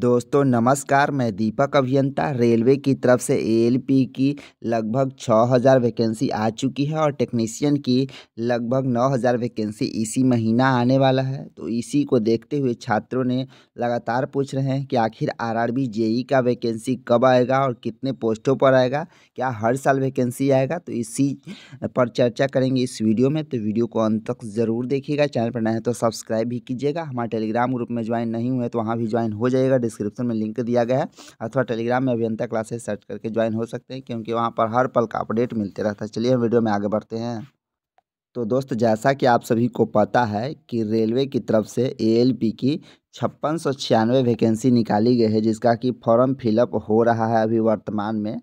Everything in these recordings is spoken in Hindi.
दोस्तों नमस्कार मैं दीपक अभियंता रेलवे की तरफ से एएलपी की लगभग 6000 वैकेंसी आ चुकी है और टेक्नीशियन की लगभग 9000 वैकेंसी इसी महीना आने वाला है तो इसी को देखते हुए छात्रों ने लगातार पूछ रहे हैं कि आखिर आरआरबी जेई का वैकेंसी कब आएगा और कितने पोस्टों पर आएगा क्या हर साल वैकेंसी आएगा तो इसी पर चर्चा करेंगे इस वीडियो में तो वीडियो को अंत तक ज़रूर देखिएगा चैनल पर नए तो सब्सक्राइब भी कीजिएगा हमारे टेलीग्राम ग्रुप में ज्वाइन नहीं हुए तो वहाँ भी ज्वाइन हो जाएगा डिस्क्रिप्शन में लिंक दिया गया है अथवा टेलीग्राम में अभियंता क्लासेस सर्च करके ज्वाइन हो सकते हैं क्योंकि वहाँ पर हर पल का अपडेट मिलते रहता है चलिए वीडियो में आगे बढ़ते हैं तो दोस्त जैसा कि आप सभी को पता है कि रेलवे की तरफ से ए की छप्पन सौ छियानवे वैकेंसी निकाली गई है जिसका कि फॉर्म फिलअप हो रहा है अभी वर्तमान में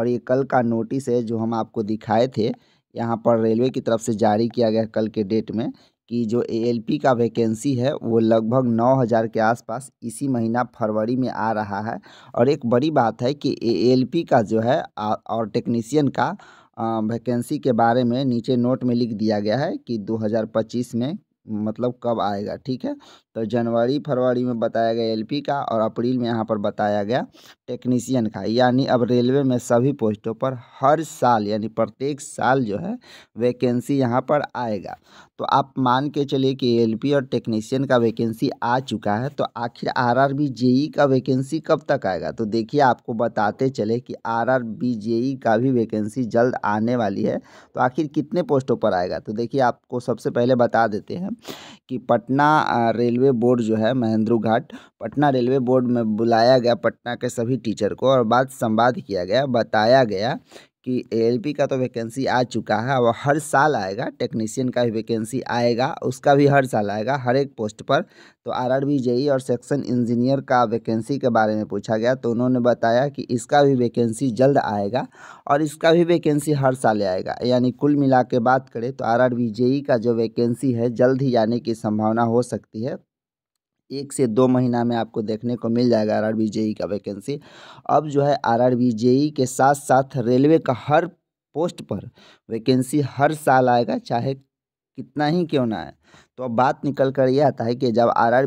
और ये कल का नोटिस है जो हम आपको दिखाए थे यहाँ पर रेलवे की तरफ से जारी किया गया कल के डेट में कि जो ए का वैकेंसी है वो लगभग नौ हज़ार के आसपास इसी महीना फरवरी में आ रहा है और एक बड़ी बात है कि ए का जो है और टेक्नीसियन का वैकेंसी के बारे में नीचे नोट में लिख दिया गया है कि 2025 में मतलब कब आएगा ठीक है तो जनवरी फरवरी में बताया गया एलपी का और अप्रैल में यहाँ पर बताया गया टेक्नीशियन का यानी अब रेलवे में सभी पोस्टों पर हर साल यानी प्रत्येक साल जो है वैकेंसी यहाँ पर आएगा तो आप मान के चलिए कि एलपी और टेक्नीशियन का वैकेंसी आ चुका है तो आखिर आर आर बी का वैकेंसी कब तक आएगा तो देखिए आपको बताते चले कि आर आर बी का भी वैकेंसी जल्द आने वाली है तो आखिर कितने पोस्टों पर आएगा तो देखिए आपको सबसे पहले बता देते हैं कि पटना रेलवे बोर्ड जो है महेंद्र घाट पटना रेलवे बोर्ड में बुलाया गया पटना के सभी टीचर को और बात संवाद किया गया बताया गया कि एलपी का तो वैकेंसी आ चुका है और हर साल आएगा टेक्नीशियन का भी वैकेंसी आएगा उसका भी हर साल आएगा हर एक पोस्ट पर तो आर आर जेई और सेक्शन इंजीनियर का वैकेंसी के बारे में पूछा गया तो उन्होंने बताया कि इसका भी वैकेंसी जल्द आएगा और इसका भी वैकेंसी हर साल आएगा यानी कुल मिला के बात करें तो आर आर e का जो वैकेंसी है जल्द ही आने की संभावना हो सकती है एक से दो महीना में आपको देखने को मिल जाएगा आर आर का वैकेंसी अब जो है आर आर के साथ साथ रेलवे का हर पोस्ट पर वैकेंसी हर साल आएगा चाहे कितना ही क्यों ना है तो अब बात निकल कर ये आता है कि जब आर आर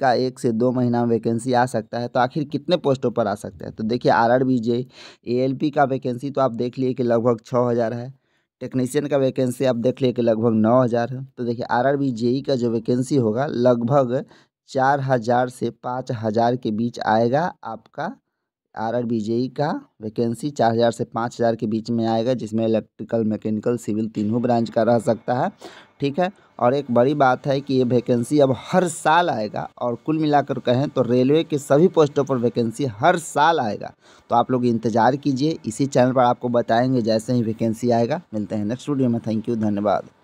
का एक से दो महीना में वैकेंसी आ सकता है तो आखिर कितने पोस्टों पर आ सकता है तो देखिए आर आर पी का वैकेंसी तो आप देख लिए कि लगभग छः हज़ार है टेक्नीशियन का वैकेंसी आप देख लिए कि लगभग नौ हज़ार है तो देखिए आर आर का जो वैकेंसी होगा लगभग चार हज़ार से पाँच हज़ार के बीच आएगा आपका R R B J E का वैकेंसी चार हज़ार से पाँच हज़ार के बीच में आएगा जिसमें इलेक्ट्रिकल मैकेनिकल सिविल तीनों ब्रांच का रह सकता है ठीक है और एक बड़ी बात है कि ये वैकेंसी अब हर साल आएगा और कुल मिलाकर कहें तो रेलवे के सभी पोस्टों पर वैकेंसी हर साल आएगा तो आप लोग इंतज़ार कीजिए इसी चैनल पर आपको बताएंगे जैसे ही वैकेंसी आएगा मिलते हैं नेक्स्ट वीडियो में थैंक यू धन्यवाद